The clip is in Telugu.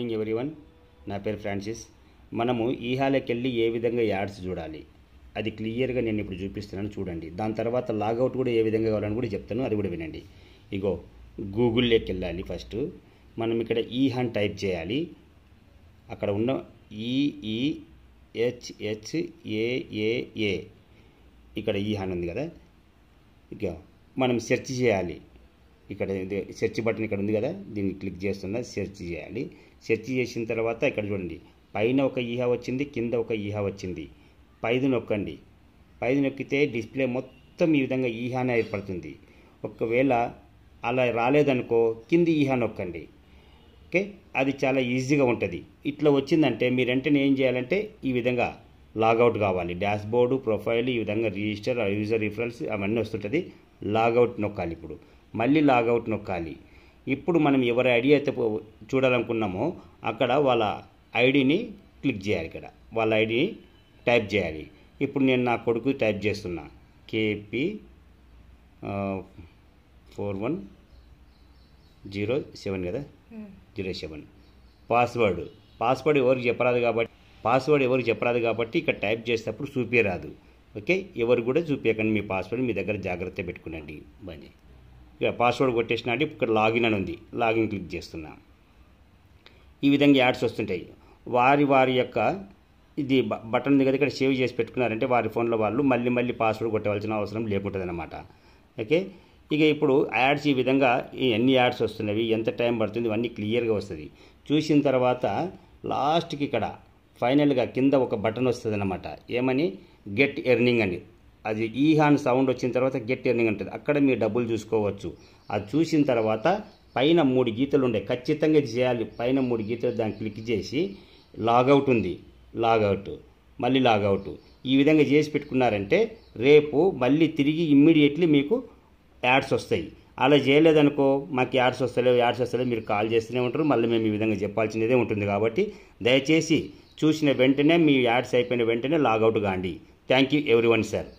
మార్నింగ్ ఎవరీవన్ నా పేరు ఫ్రాన్సిస్ మనము ఈ హాలకి వెళ్ళి ఏ విధంగా యాడ్స్ చూడాలి అది క్లియర్గా నేను ఇప్పుడు చూపిస్తున్నాను చూడండి దాని తర్వాత లాగౌట్ కూడా ఏ విధంగా కావాలని కూడా చెప్తాను అది కూడా వినండి ఇగో గూగుల్లోకి వెళ్ళాలి ఫస్ట్ మనం ఇక్కడ ఈ హన్ టైప్ చేయాలి అక్కడ ఉన్న ఈఈ హెచ్ ఏఏ ఇక్కడ ఈ హన్ ఉంది కదా ఇక మనం సెర్చ్ చేయాలి ఇక్కడ సెర్చ్ బటన్ ఇక్కడ ఉంది కదా దీన్ని క్లిక్ చేస్తున్న సెర్చ్ చేయాలి సెర్చ్ చేసిన తర్వాత ఇక్కడ చూడండి పైన ఒక ఈహా వచ్చింది కింద ఒక ఈహా వచ్చింది పైదు నొక్కండి పైదు నొక్కితే డిస్ప్లే మొత్తం ఈ విధంగా ఈహానే ఏర్పడుతుంది ఒకవేళ అలా రాలేదనుకో కింద ఈహా నొక్కండి ఓకే అది చాలా ఈజీగా ఉంటుంది ఇట్లా వచ్చిందంటే మీరు వెంటనే ఏం చేయాలంటే ఈ విధంగా లాగౌట్ కావాలి డాష్ బోర్డు ప్రొఫైల్ ఈ విధంగా రిజిస్టర్ యూజర్ రిఫరెన్స్ అవన్నీ వస్తుంటుంది లాగౌట్ నొక్కాలి ఇప్పుడు మళ్ళీ లాగౌట్ నొక్కాలి ఇప్పుడు మనం ఎవరి ఐడి అయితే చూడాలనుకున్నామో అక్కడ వాళ్ళ ఐడిని క్లిక్ చేయాలి ఇక్కడ వాళ్ళ ఐడిని టైప్ చేయాలి ఇప్పుడు నేను నా కొడుకు టైప్ చేస్తున్నా KP four one zero seven కదా hmm. Zero seven password password ఎవరికి చెప్పరాదు కాబట్టి పాస్వర్డ్ ఎవరికి చెప్పరాదు కాబట్టి ఇక్కడ టైప్ చేసేటప్పుడు చూపించరాదు ఓకే ఎవరు కూడా చూపించకండి మీ పాస్వర్డ్ మీ దగ్గర జాగ్రత్త పెట్టుకునండి బాయ్ పాస్వర్డ్ కొట్టేసిన అంటే ఇక్కడ లాగిన్ అని ఉంది లాగిన్ క్లిక్ చేస్తున్నా ఈ విధంగా యాడ్స్ వస్తుంటాయి వారి వారి యొక్క ఇది బటన్ దగ్గర ఇక్కడ సేవ్ చేసి పెట్టుకున్నారంటే వారి ఫోన్లో వాళ్ళు మళ్ళీ మళ్ళీ పాస్వర్డ్ కొట్టవలసిన అవసరం అనమాట ఓకే ఇక ఇప్పుడు యాడ్స్ ఈ విధంగా ఎన్ని యాడ్స్ వస్తున్నవి ఎంత టైం పడుతుంది ఇవన్నీ క్లియర్గా వస్తుంది చూసిన తర్వాత లాస్ట్కి ఇక్కడ ఫైనల్గా కింద ఒక బటన్ వస్తుంది అనమాట ఏమని గెట్ ఎర్నింగ్ అని అది ఈ హాన్ సౌండ్ వచ్చిన తర్వాత గెట్ ఎర్నింగ్ ఉంటుంది అక్కడ మీరు డబ్బులు చూసుకోవచ్చు అది చూసిన తర్వాత పైన మూడు గీతలు ఉండే ఖచ్చితంగా ఇది చేయాలి పైన మూడు గీతలు దాన్ని క్లిక్ చేసి లాగౌట్ ఉంది లాగౌట్ మళ్ళీ లాగౌట్ ఈ విధంగా చేసి పెట్టుకున్నారంటే రేపు మళ్ళీ తిరిగి ఇమ్మీడియట్లీ మీకు యాడ్స్ వస్తాయి అలా చేయలేదనుకో మాకు యాడ్స్ వస్తలేవు యాడ్స్ వస్తలేవు మీరు కాల్ చేస్తూనే ఉంటారు మళ్ళీ మేము ఈ విధంగా చెప్పాల్సినదే ఉంటుంది కాబట్టి దయచేసి చూసిన వెంటనే మీ యాడ్స్ అయిపోయిన వెంటనే లాగౌట్ కాండి thank you everyone one sir